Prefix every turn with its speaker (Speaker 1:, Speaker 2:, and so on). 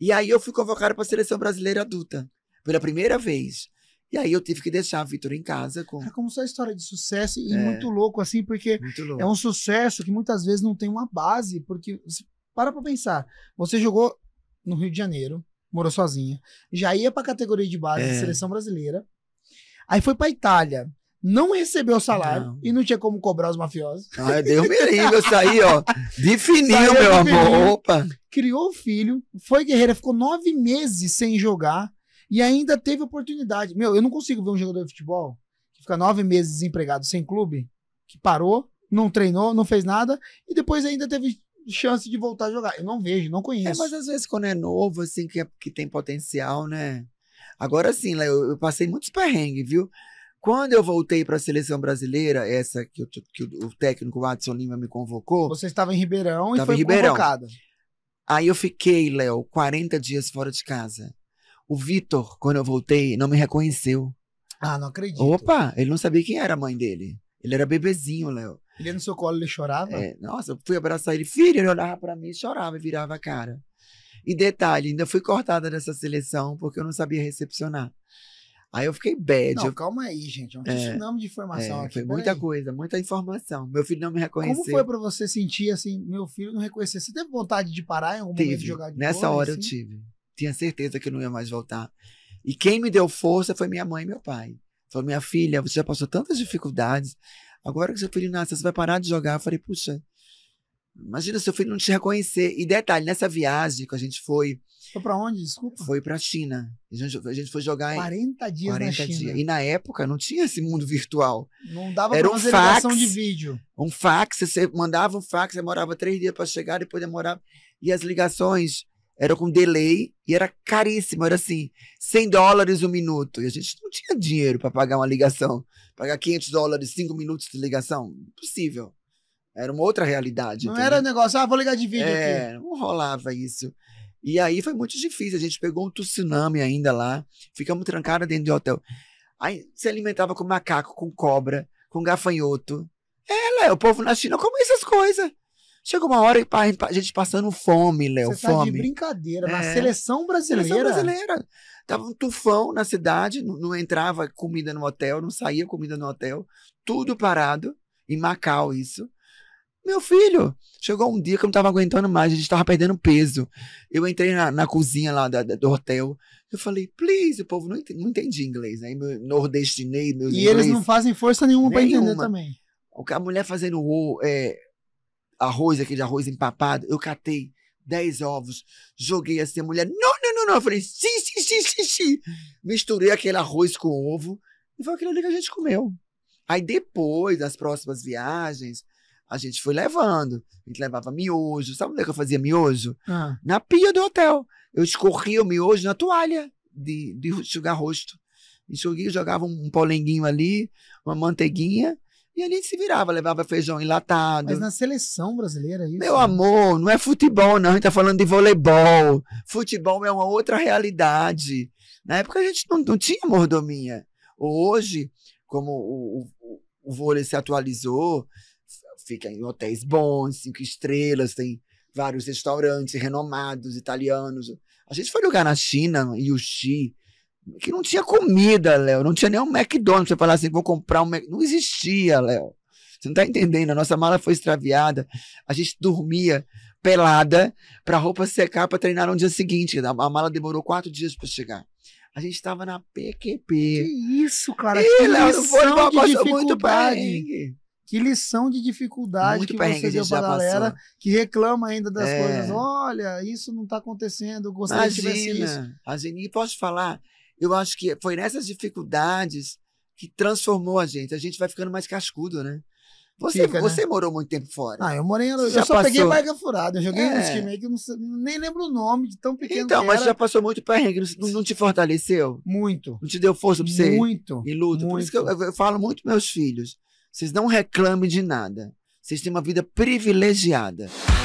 Speaker 1: E aí eu fui convocado para a seleção brasileira adulta, pela primeira vez. E aí eu tive que deixar a Vitor em casa. Com... É
Speaker 2: como só história de sucesso e é. muito louco, assim, porque louco. é um sucesso que muitas vezes não tem uma base, porque para pra pensar, você jogou no Rio de Janeiro, morou sozinha, já ia pra categoria de base é. da seleção brasileira, aí foi pra Itália não recebeu salário não. e não tinha como cobrar os mafiosos.
Speaker 1: Ah, é deu me livre, eu saí, ó, Definiu meu amor. Opa.
Speaker 2: Criou o filho, foi guerreira, ficou nove meses sem jogar e ainda teve oportunidade. Meu, eu não consigo ver um jogador de futebol que fica nove meses desempregado sem clube, que parou, não treinou, não fez nada e depois ainda teve chance de voltar a jogar. Eu não vejo, não é, conheço. É, mas às vezes quando é
Speaker 1: novo, assim, que, é, que tem potencial, né? Agora sim, eu, eu passei muitos perrengues, viu? Quando eu voltei para a seleção brasileira, essa que, eu, que, o técnico Watson Lima me convocou.
Speaker 2: Você estava em Ribeirão e foi convocada. Ribeirão.
Speaker 1: Aí eu fiquei, Léo, 40 dias fora de casa. O Vitor, quando eu voltei, não me reconheceu.
Speaker 2: Ah, não acredito.
Speaker 1: Opa, ele não sabia quem era a mãe dele. Ele era bebezinho, Léo. Ele ia no seu colo, ele chorava? É, nossa, eu fui abraçar ele, filho, ele olhava para mim, chorava e virava a cara. E detalhe, ainda fui cortada dessa seleção porque eu não sabia recepcionar. Aí eu fiquei bad. Não, calma aí, gente. É um é, tsunami de informação é, aqui. Foi muita aí. coisa, muita informação. Meu filho não me reconheceu. Como foi pra
Speaker 2: você sentir, assim, meu filho não reconhecer? Você teve vontade de parar em algum tive. momento de jogar de Nessa bola, hora assim? eu
Speaker 1: tive. Tinha certeza que eu não ia mais voltar. E quem me deu força foi minha mãe e meu pai. Falou, minha filha, você já passou tantas dificuldades. Agora que seu filho nasce, você vai parar de jogar. Eu falei, puxa, Imagina seu filho não te reconhecer. E detalhe, nessa viagem que a gente foi.
Speaker 2: Foi pra onde? Desculpa. Foi
Speaker 1: pra China. A gente, a gente foi jogar 40 dias 40 na China. Dias. E na época não tinha esse mundo virtual.
Speaker 2: Não dava Era pra fazer um fax, de vídeo.
Speaker 1: Um fax, você mandava um fax, demorava três dias para chegar, depois demorava. E as ligações eram com delay e era caríssimo. Era assim, 100 dólares o um minuto. E a gente não tinha dinheiro para pagar uma ligação. Pagar 500 dólares, 5 minutos de ligação? Impossível. Era uma outra realidade. Não entendeu? era negócio,
Speaker 2: ah, vou ligar de vídeo é, aqui. Não
Speaker 1: rolava isso. E aí foi muito difícil. A gente pegou um tsunami ainda lá, ficamos trancados dentro de hotel. Aí se alimentava com macaco, com cobra, com gafanhoto. É, Léo, o povo na China come essas coisas. Chega uma hora e a gente passando fome, Léo, Você tá fome. de
Speaker 2: brincadeira, é. na seleção brasileira. Seleção
Speaker 1: brasileira. Tava um tufão na cidade, não, não, entrava comida no hotel, não saía comida no hotel, tudo parado, em Macau isso. Meu filho, chegou um dia que eu não estava aguentando mais, a gente estava perdendo peso. Eu entrei na, na cozinha lá da, da, do hotel, eu falei, please, o povo não entendia, não entendi inglês, né? Meu nordestinei, meus E inglês, eles não
Speaker 2: fazem força nenhuma, para entender também.
Speaker 1: A mulher fazendo é, arroz, aquele arroz empapado, eu catei 10 ovos, joguei assim, a mulher, não, não, não, não. Eu falei, sim, sim, sim, sim, sim. Misturei aquele arroz com ovo e foi aquilo ali que a gente comeu. Aí depois, nas próximas viagens, a gente foi levando. A gente levava miojo. Sabe onde é que eu fazia miojo? Ah. Na pia do hotel. Eu escorria o miojo na toalha de, de sugar rosto. Enxuguia, jogava um, polenguinho ali, uma manteiguinha. E a gente se virava, levava feijão enlatado. Mas na seleção brasileira, é isso. Meu né? amor, não é futebol, não. A gente tá falando de voleibol. Futebol é uma outra realidade. Na época a gente não, não tinha mordomia. Hoje, como o, o, o vôlei se atualizou, fica em hotéis bons, cinco estrelas, tem vários restaurantes renomados, italianos. A gente foi lugar na China, em Yuxi, que não tinha comida, Léo. Não tinha nem um McDonald's. Você falar assim, vou comprar um Mac... Não existia, Léo. Você não tá entendendo. A nossa mala foi extraviada. A gente dormia pelada pra roupa secar pra treinar no dia seguinte. A mala demorou quatro dias para chegar.
Speaker 2: A gente estava na PQP.
Speaker 1: Que
Speaker 2: isso, cara? Que que Léo, foi uma coisa muito bem. Que lição de dificuldade Muito que você deu para a galera passou. que reclama ainda das é. coisas. Olha, isso não está acontecendo, eu gostaria Imagina, que tivesse isso.
Speaker 1: Imagina, e posso falar, eu acho que foi nessas dificuldades que transformou a gente. A gente vai ficando mais cascudo, né? Você, Fica, né? você né? morou muito tempo fora.
Speaker 2: Ah, eu morei. Eu já só passou. peguei barriga furada. Eu joguei é. um time que eu nem lembro o nome de tão pequeno. Então, mas já
Speaker 1: passou muito perrengue. Não, não te fortaleceu?
Speaker 2: Muito. Não
Speaker 1: te deu força pra você? Muito. E luta. Muito. Por isso que eu, eu, eu falo muito meus filhos. Vocês não reclamem de nada. Vocês têm uma vida privilegiada.